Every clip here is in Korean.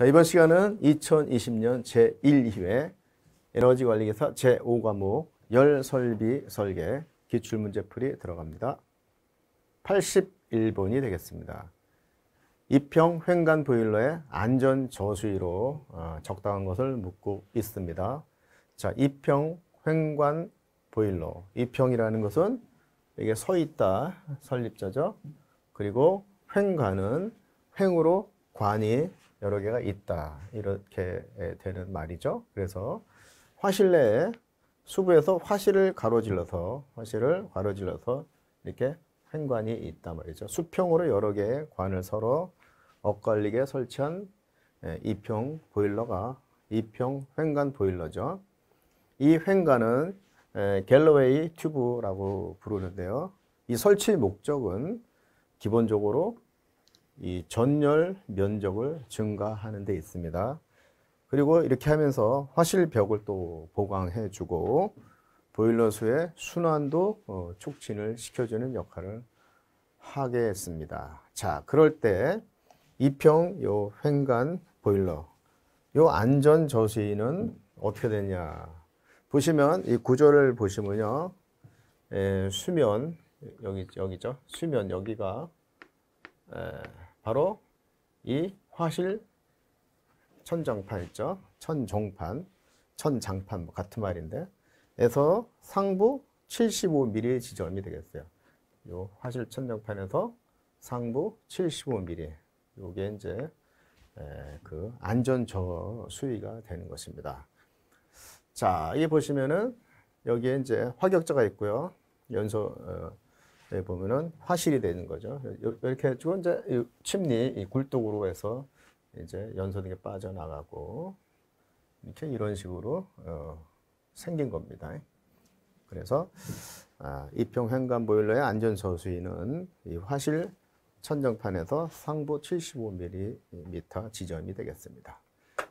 자, 이번 시간은 2020년 제1회 에너지 관리기사 제5과목 열설비 설계 기출문제풀이 들어갑니다. 81번이 되겠습니다. 2평 횡간 보일러의 안전 저수위로 어, 적당한 것을 묻고 있습니다. 자, 이평 횡관 보일러. 2평이라는 것은 이게 서 있다 설립자죠. 그리고 횡관은 횡으로 관이 여러 개가 있다. 이렇게 예, 되는 말이죠. 그래서 화실내에 수부에서 화실을 가로질러서 화실을 가로질러서 이렇게 한관이 있단 말이죠. 수평으로 여러 개의 관을 서로 엇갈리게 설치한 예, 이평 보일러가 이평 횡관 보일러죠. 이 횡관은 예, 갤러웨이 튜브라고 부르는데요. 이 설치 목적은 기본적으로 이 전열 면적을 증가하는 데 있습니다. 그리고 이렇게 하면서 화실벽을 또 보강해 주고 보일러 수의 순환도 어, 촉진을 시켜주는 역할을 하게 했습니다. 자, 그럴 때 2평 요 횡간 보일러 요 안전 저수는 어떻게 되냐 보시면 이 구조를 보시면요 에, 예, 수면 여기 여기죠 수면 여기가 에, 바로 이 화실 천정판 있죠. 천정판, 천장판 뭐 같은 말인데 에서 상부 75mm 지점이 되겠어요. 요 화실 천정판에서 상부 75mm 요게 이제 그 안전 저 수위가 되는 것입니다. 자, 이게 보시면은 여기에 이제 화격자가 있고요. 연소 어, 예, 보면은 화실이 되는 거죠. 이렇게 해주고 이제 침리 굴뚝으로 해서 이제 연소등에 빠져나가고 이렇게 이런 식으로 어, 생긴 겁니다. 그래서 아, 이평 횡관 보일러의 안전 서수위는 이 화실 천정판에서 상부 75mm 지점이 되겠습니다.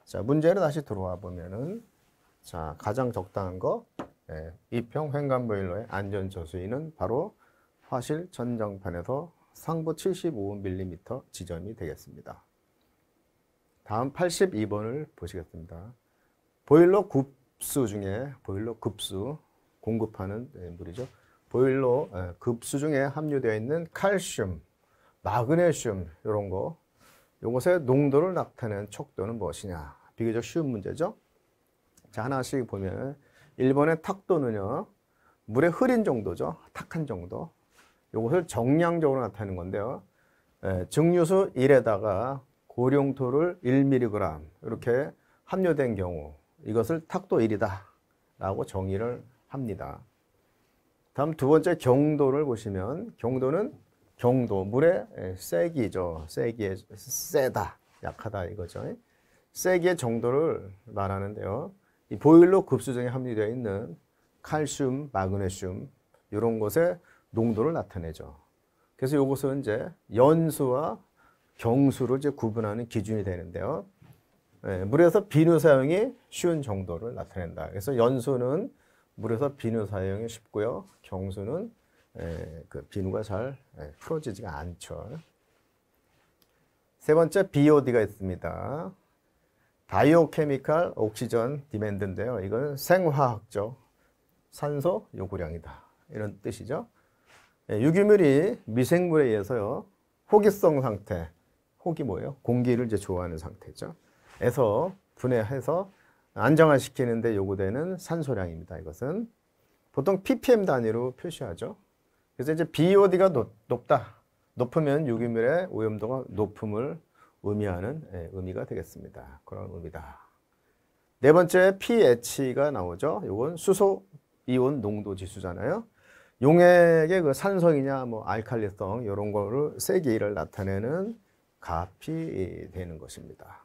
자문제를 다시 들어와 보면은 자 가장 적당한 거입이 예, 횡관 보일러의 안전 저수위는 바로 화실 전정판에서 상부 75mm 지점이 되겠습니다. 다음 82번을 보시겠습니다. 보일러 급수 중에 보일러 급수 공급하는 네, 물이죠. 보일러 급수 중에 함유되어 있는 칼슘, 마그네슘 이런 거 이것의 농도를 나타낸 척도는 무엇이냐 비교적 쉬운 문제죠. 자 하나씩 보면 1번의 탁도는요. 물의 흐린 정도죠. 탁한 정도. 이것을 정량적으로 나타내는 건데요. 예, 증류수 1에다가 고령토를 1mg 이렇게 함유된 경우 이것을 탁도 1이다 라고 정의를 합니다. 다음 두 번째 경도를 보시면 경도는 경도 물의 세기죠. 예, 세기의 세다 약하다 이거죠. 세기의 정도를 말하는데요. 보일러 급수정에 함유되어 있는 칼슘, 마그네슘 이런 것의 농도를 나타내죠. 그래서 이것은 이제 연수와 경수로 이제 구분하는 기준이 되는데요. 예, 물에서 비누 사용이 쉬운 정도를 나타낸다. 그래서 연수는 물에서 비누 사용이 쉽고요. 경수는 예, 그 비누가 잘 예, 풀어지지가 않죠. 세 번째 BOD가 있습니다. 바이오케미컬 옥시전 디멘드인데요 이건 생화학적 산소 요구량이다. 이런 뜻이죠. 예, 유기물이 미생물에 의해서요. 호기성 상태, 호기 뭐예요? 공기를 이제 좋아하는 상태죠. 에서 분해해서 안정화시키는데 요구되는 산소량입니다. 이것은 보통 ppm 단위로 표시하죠. 그래서 이제 BOD가 높, 다 높으면 유기물의 오염도가 높음을 의미하는 예, 의미가 되겠습니다. 그런 의미다. 네 번째 pH가 나오죠. 이건 수소 이온 농도 지수잖아요. 용액의 그 산성이냐 뭐 알칼리성 이런 거를 세기를 나타내는 값이 되는 것입니다.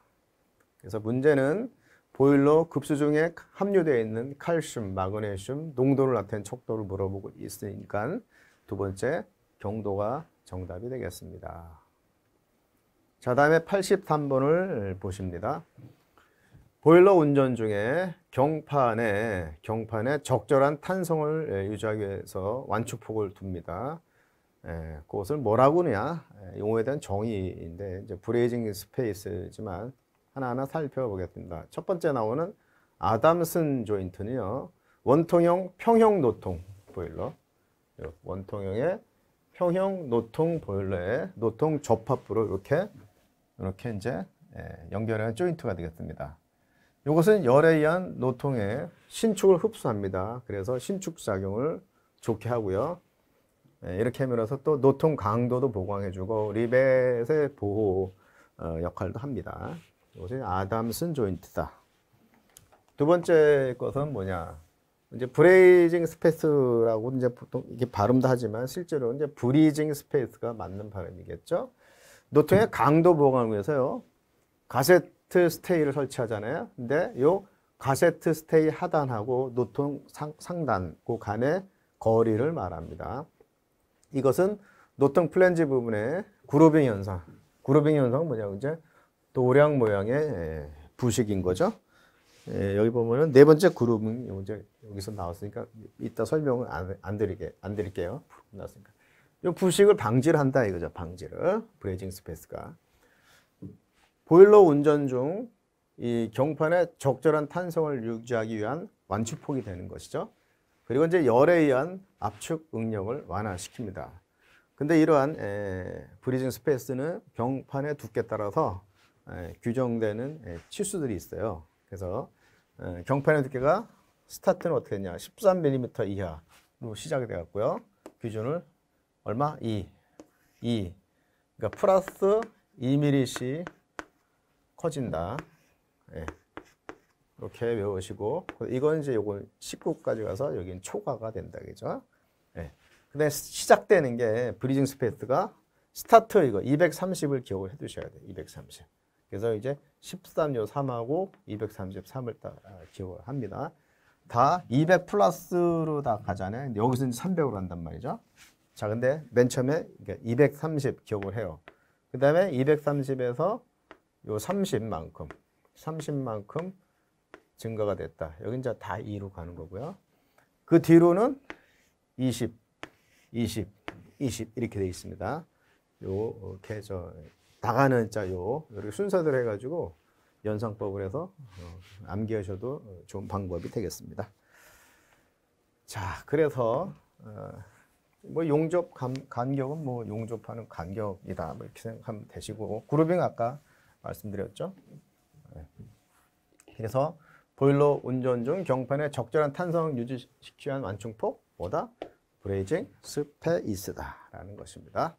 그래서 문제는 보일러 급수 중에 함유되어 있는 칼슘, 마그네슘 농도를 나타낸 척도를 물어보고 있으니까 두 번째 경도가 정답이 되겠습니다. 자 다음에 83번을 보십니다. 보일러 운전 중에 경판에 경판에 적절한 탄성을 예, 유지하기 위해서 완충폭을 둡니다. 예, 그것을 뭐라고 하냐 예, 용어에 대한 정의인데 이제 브레이징 스페이스지만 하나하나 살펴보겠습니다. 첫 번째 나오는 아담슨 조인트는요 원통형 평형 노통 보일러 원통형의 평형 노통 보일러에 노통 접합부로 이렇게 이렇게 이제 연결한 조인트가 되겠습니다. 이것은 열에 의한 노통의 신축을 흡수합니다. 그래서 신축작용을 좋게 하고요. 예, 이렇게 하면서 또 노통 강도도 보강해주고 리벳의 보호 어, 역할도 합니다. 이것이 아담슨 조인트다. 두 번째 것은 뭐냐? 이제 브레이징 스페이스라고 이제 보통 이게 발음도 하지만 실제로 이제 브리징 스페이스가 맞는 발음이겠죠. 노통의 강도 보강을 위해서요. 가셋 가세트 스테이를 설치하잖아요. 근데 요 가세트 스테이 하단하고 노통 상, 단고 간의 거리를 말합니다. 이것은 노통 플랜지 부분의 그루빙 현상. 그루빙 현상은 뭐냐면 이제 도량 모양의 예, 부식인 거죠. 예, 여기 보면은 네 번째 그룹은 이제 여기서 나왔으니까 이따 설명을 안, 안 드리게 안 드릴게요. 나왔으니까. 이 부식을 방지를 한다 이거죠. 방지를 브레이징 스페이스가. 보일러 운전 중 이 경판에 적절한 탄성을 유지하기 위한 완추폭이 되는 것이죠. 그리고 이제 열에 의한 압축 응력을 완화시킵니다. 근데 이러한 에, 브리징 스페이스는 경판의 두께 따라서 에, 규정되는 에, 치수들이 있어요. 그래서 에, 경판의 두께가 스타트는 어떻게 되냐? 13mm 이하로 시작이 되었고요. 기준을 얼마? 2. 2. 그러니까 플러스 2mm씩 커진다. 예. 이렇게 외우시고 이건 이제 요건 19까지 가서 여기는 초과가 된다 그죠? 예. 근데 시작되는 게 브리징 스페이스가 스타트 이거 230을 기억을 해 두셔야 돼. 230. 그래서 이제 13요 3하고 233을 다 기억을 합니다. 다 200 플러스로 다 가잖아요. 여기서 이제 300으로 한단 말이죠. 자, 근데 맨 처음에 230 기억을 해요. 그 다음에 230에서 요 30만큼 30만큼 증가가 됐다. 여기 이제 다 2로 가는 거고요. 그 뒤로는 20, 20, 20 이렇게 돼 있습니다. 요렇게 저 어, 나가는 자요 순서대로 해가지고 연상법을 해서 어, 암기하셔도 좋은 방법이 되겠습니다. 자, 그래서 어, 뭐 용접 감, 간격은 뭐 용접하는 간격이다 뭐 이렇게 생각하면 되시고 그룹빙 아까 말씀드렸죠. 네. 그래서 보일러 운전 중 경판의 적절한 탄성 유지시키기 완충폭 뭐다? 브레이징 스페이스다라는 것입니다.